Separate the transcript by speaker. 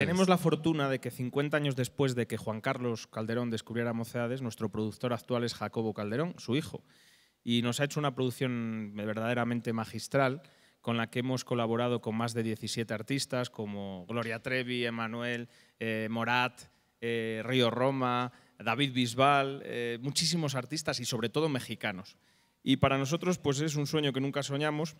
Speaker 1: Tenemos la
Speaker 2: fortuna de que 50 años después de que Juan Carlos Calderón descubriera Moceades, nuestro productor actual es Jacobo Calderón, su hijo, y nos ha hecho una producción verdaderamente magistral con la que hemos colaborado con más de 17 artistas como Gloria Trevi, Emanuel, eh, Morat, eh, Río Roma, David Bisbal, eh, muchísimos artistas y sobre todo mexicanos. Y para nosotros pues es un sueño que nunca soñamos